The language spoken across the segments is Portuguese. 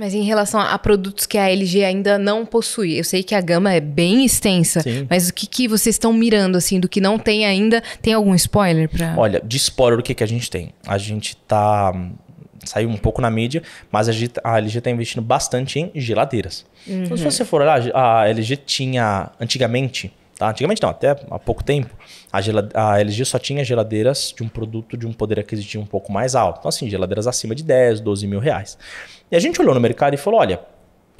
Mas em relação a, produtos que a LG ainda não possui, eu sei que a gama é bem extensa, Sim. mas o que, que vocês estão mirando, assim, do que não tem ainda? Tem algum spoiler para? Olha, de spoiler o que, que a gente tem? A gente tá saiu um pouco na mídia, mas a, a LG está investindo bastante em geladeiras. Uhum. Então, se uhum. você for olhar, a LG tinha antigamente Tá? Antigamente não, até há pouco tempo, a, a, LG só tinha geladeiras de um produto de um poder aquisitivo um pouco mais alto. Então, assim, geladeiras acima de 10, 12 mil reais. E a gente olhou no mercado e falou: olha,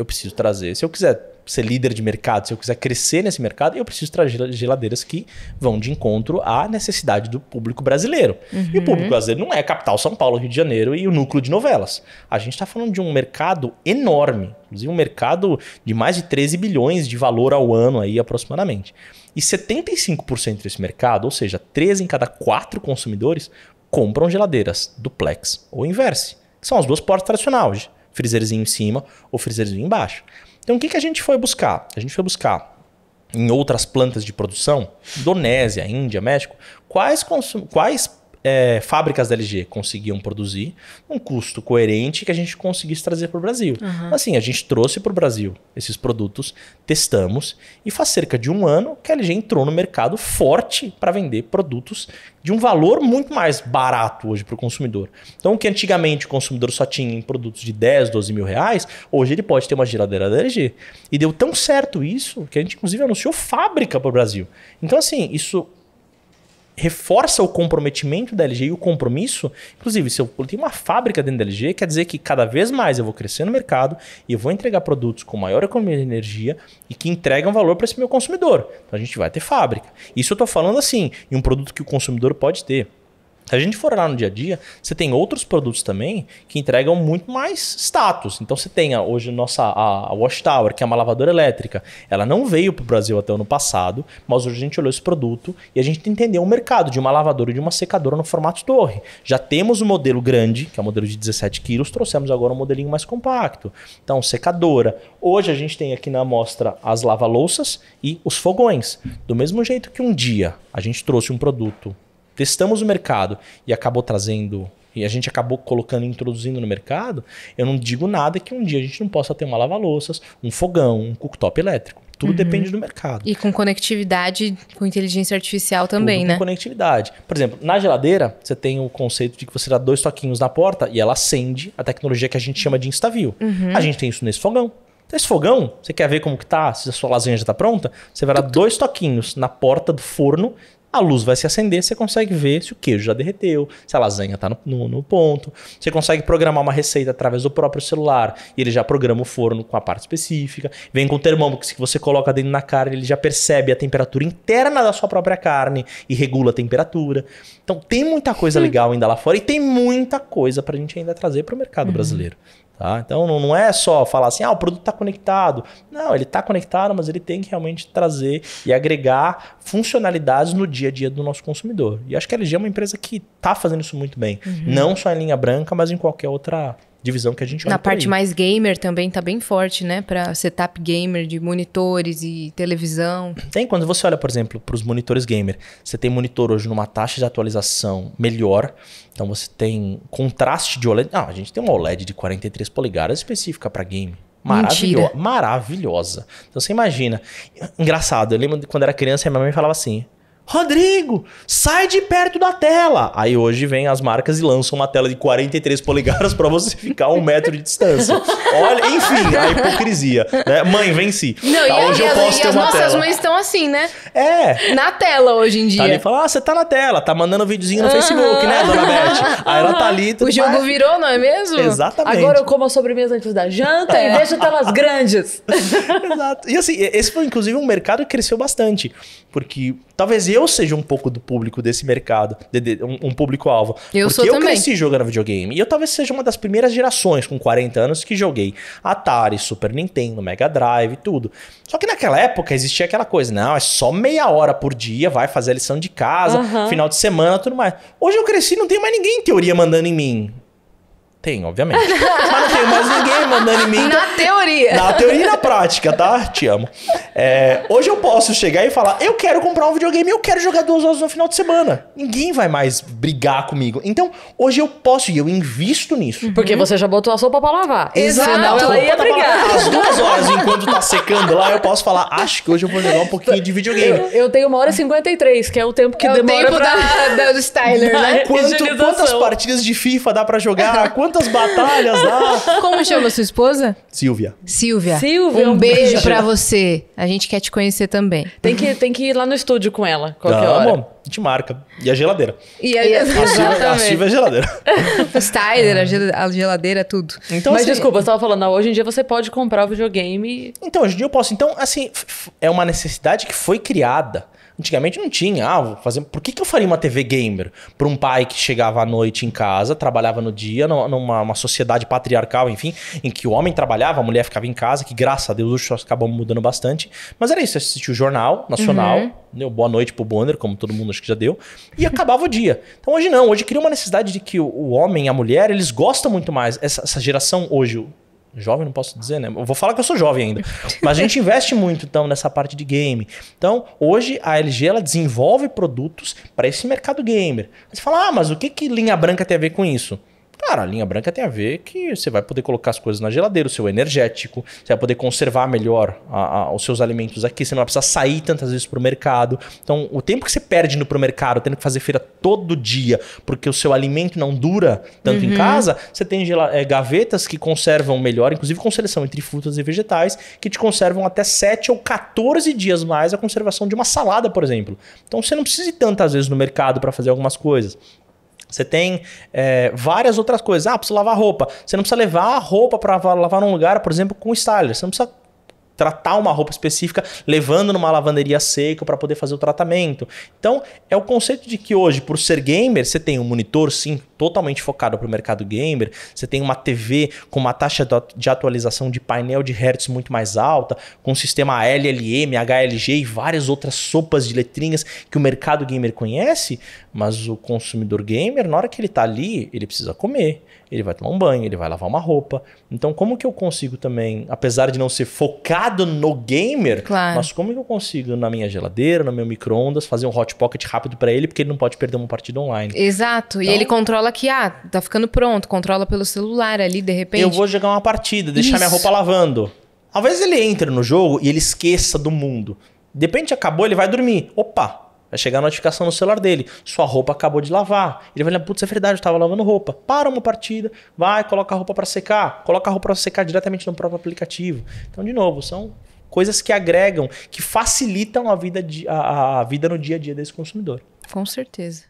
eu preciso trazer. Se eu quiser ser líder de mercado, se eu quiser crescer nesse mercado, eu preciso trazer geladeiras que vão de encontro à necessidade do público brasileiro. Uhum. E o uhum. público brasileiro não é capital São Paulo, Rio de Janeiro e o núcleo de novelas. A gente está falando de um mercado enorme, inclusive um mercado de mais de 13 bilhões de valor ao ano aí aproximadamente. E 75% desse mercado, ou seja, 13 em cada 4 consumidores, compram geladeiras duplex ou inverse, são as duas portas tradicionais freezerzinho em cima ou freezerzinho embaixo. Então o que, que a gente foi buscar? A gente foi buscar em outras plantas de produção, Indonésia, Índia, México, quais, quais é, fábricas da LG conseguiam produzir um custo coerente que a gente conseguisse trazer para o Brasil. Uhum. Assim, a gente trouxe para o Brasil esses produtos, testamos e faz cerca de um ano que a LG entrou no mercado forte para vender produtos de um valor muito mais barato hoje para o consumidor. Então, o que antigamente o consumidor só tinha em produtos de 10, 12 mil reais, hoje ele pode ter uma geladeira da LG. E deu tão certo isso que a gente, inclusive, anunciou fábrica para o Brasil. Então, assim, isso reforça o comprometimento da LG e o compromisso. Inclusive, se eu tenho uma fábrica dentro da LG, quer dizer que cada vez mais eu vou crescer no mercado e eu vou entregar produtos com maior economia de energia e que entregam valor para esse meu consumidor. Então a gente vai ter fábrica. Isso eu estou falando assim, em um produto que o consumidor pode ter. Se a gente for lá no dia a dia, você tem outros produtos também que entregam muito mais status. Então você tem hoje nossa, a, nossa Watchtower, que é uma lavadora elétrica. Ela não veio para o Brasil até o ano passado, mas hoje a gente olhou esse produto e a gente entendeu o mercado de uma lavadora e de uma secadora no formato torre. Já temos o um modelo grande, que é o um modelo de 17 quilos, trouxemos agora um modelinho mais compacto. Então, secadora. Hoje a gente tem aqui na amostra as lava-louças e os fogões. Do mesmo jeito que um dia a gente trouxe um produto testamos o mercado e acabou trazendo e a gente acabou colocando, introduzindo no mercado, eu não digo nada que um dia a gente não possa ter uma lava-louças, um fogão, um cooktop elétrico. Tudo uhum. depende do mercado. E com conectividade, com inteligência artificial também, Tudo né? Com conectividade. Por exemplo, na geladeira, você tem o conceito de que você dá dois toquinhos na porta e ela acende a tecnologia que a gente chama de InstaView. Uhum. A gente tem isso nesse fogão. Então, esse fogão, você quer ver como que tá, se a sua lasanha já tá pronta? Você vai dar dois toquinhos na porta do forno, a luz vai se acender, você consegue ver se o queijo já derreteu, se a lasanha está no, no, no, ponto. Você consegue programar uma receita através do próprio celular e ele já programa o forno com a parte específica. Vem com o termômetro que você coloca dentro da carne, ele já percebe a temperatura interna da sua própria carne e regula a temperatura. Então tem muita coisa hum. legal ainda lá fora e tem muita coisa para a gente ainda trazer para o mercado uhum. brasileiro. Tá? Então não é só falar assim, ah, o produto está conectado. Não, ele está conectado, mas ele tem que realmente trazer e agregar funcionalidades no dia dia a dia do nosso consumidor. E acho que a LG é uma empresa que está fazendo isso muito bem. Uhum. Não só em linha branca, mas em qualquer outra divisão que a gente olha Na parte mais gamer também está bem forte, né? Para setup gamer de monitores e televisão. Tem, quando você olha, por exemplo, para os monitores gamer, você tem monitor hoje numa taxa de atualização melhor, então você tem contraste de OLED. Ah, a gente tem uma OLED de 43 polegadas específica para game. Maravilho Mentira. Maravilhosa. Então você imagina. Engraçado, eu lembro quando era criança, minha mãe falava assim: Rodrigo, sai de perto da tela. Aí hoje vem as marcas e lançam uma tela de 43 polegadas para você ficar um metro de distância. Olha, enfim, a hipocrisia. Né? Mãe, venci. Não, tá, e hoje eu posso e ter as uma nossas tela. mães estão assim, né? É. Na tela hoje em tá dia. Tá ali fala, ah, você tá na tela, tá mandando um videozinho no uh -huh. Facebook, né, dona Beth? Aí ela tá ali. O jogo mais. virou, não é mesmo? Exatamente. Agora eu como a sobremesa antes da janta é. e vejo telas grandes. Exato. E assim, esse foi inclusive um mercado que cresceu bastante. Porque talvez eu seja um pouco do público desse mercado, de, de, um, um público-alvo. Eu Porque sou eu também. cresci jogando videogame. E eu talvez seja uma das primeiras gerações, com 40 anos, que joguei Atari, Super Nintendo, Mega Drive, tudo. Só que naquela época existia aquela coisa, não, é só meia hora por dia, vai fazer a lição de casa, final de semana, tudo mais. Hoje eu cresci não tem mais ninguém, em teoria, mandando em mim. Tem, obviamente. Mas não tem mais ninguém mandando em mim. Na teoria. Na teoria e na prática, tá? Te amo. É, hoje eu posso chegar e falar: eu quero comprar um videogame, eu quero jogar duas horas no final de semana. Ninguém vai mais brigar comigo. Então, hoje eu posso e eu invisto nisso. Uhum. Porque você já botou a sopa pra lavar. Exato. Senão ela ia brigar. as duas horas, enquanto tá secando lá, eu posso falar: acho que hoje eu vou jogar um pouquinho de videogame. Eu, eu tenho uma hora e 53, que é o tempo que é demora. O tempo pra... da, da, Styler, né? Quanto, quantas partidas de FIFA dá pra jogar? Quanto tantas batalhas lá. Como chama sua esposa? Silvia. Silvia. Silvia. Um, um beijo, beijo pra você. A gente quer te conhecer também. Tem que, tem que ir lá no estúdio com ela, qualquer Não, hora. Bom, a gente marca. E a geladeira. E a, a, Silvia, a Silvia é a geladeira. Os Tyler, a geladeira, tudo. Então, Mas assim, desculpa, eu estava falando, hoje em dia você pode comprar o videogame. Então, hoje em dia eu posso. Então, assim, é uma necessidade que foi criada. Antigamente não tinha. Ah, vou fazer... Por que, que eu faria uma TV gamer? Para um pai que chegava à noite em casa, trabalhava no dia, numa sociedade patriarcal, enfim, em que o homem trabalhava, a mulher ficava em casa, que graças a Deus hoje acabamos mudando bastante. Mas era isso, assistia o Jornal Nacional, uhum. deu boa noite pro Bonner, como todo mundo acho que já deu, e acabava o dia. Então hoje não, hoje cria uma necessidade de que o, o homem e a mulher, eles gostam muito mais. Essa, essa geração hoje, Jovem não posso dizer, né? Eu vou falar que eu sou jovem ainda. Mas a gente investe muito, então, nessa parte de game. Então, hoje a LG ela desenvolve produtos para esse mercado gamer. Você fala, ah, mas o que, que linha branca tem a ver com isso? Cara, a linha branca tem a ver que você vai poder colocar as coisas na geladeira, o seu energético, você vai poder conservar melhor a, a, os seus alimentos aqui, você não vai precisar sair tantas vezes para o mercado. Então, o tempo que você perde no mercado, tendo que fazer feira todo dia, porque o seu alimento não dura tanto uhum. em casa, você tem é, gavetas que conservam melhor, inclusive com seleção entre frutas e vegetais, que te conservam até 7 ou 14 dias mais a conservação de uma salada, por exemplo. Então, você não precisa ir tantas vezes no mercado para fazer algumas coisas. Você tem é, várias outras coisas. Ah, precisa lavar roupa. Você não precisa levar a roupa para lavar num lugar, por exemplo, com styler. Você não precisa tratar uma roupa específica, levando numa lavanderia seca para poder fazer o tratamento. Então, é o conceito de que hoje, por ser gamer, você tem um monitor, sim, totalmente focado para o mercado gamer, você tem uma TV com uma taxa de atualização de painel de hertz muito mais alta, com sistema LLM, HLG e várias outras sopas de letrinhas que o mercado gamer conhece, mas o consumidor gamer, na hora que ele está ali, ele precisa comer, ele vai tomar um banho, ele vai lavar uma roupa. Então, como que eu consigo também, apesar de não ser focado no gamer, claro. mas como que eu consigo na minha geladeira, no meu micro-ondas, fazer um hot pocket rápido para ele, porque ele não pode perder uma partida online? Exato, então, e ele controla que ah, tá ficando pronto, controla pelo celular ali, de repente. Eu vou jogar uma partida, deixar Isso. minha roupa lavando. Às vezes ele entra no jogo e ele esqueça do mundo. De repente acabou, ele vai dormir. Opa, vai chegar a notificação no celular dele. Sua roupa acabou de lavar. Ele vai olhar, putz, é verdade, eu tava lavando roupa. Para uma partida, vai, coloca a roupa para secar. Coloca a roupa para secar diretamente no próprio aplicativo. Então, de novo, são coisas que agregam, que facilitam a vida, a, a vida no dia a dia desse consumidor. Com certeza.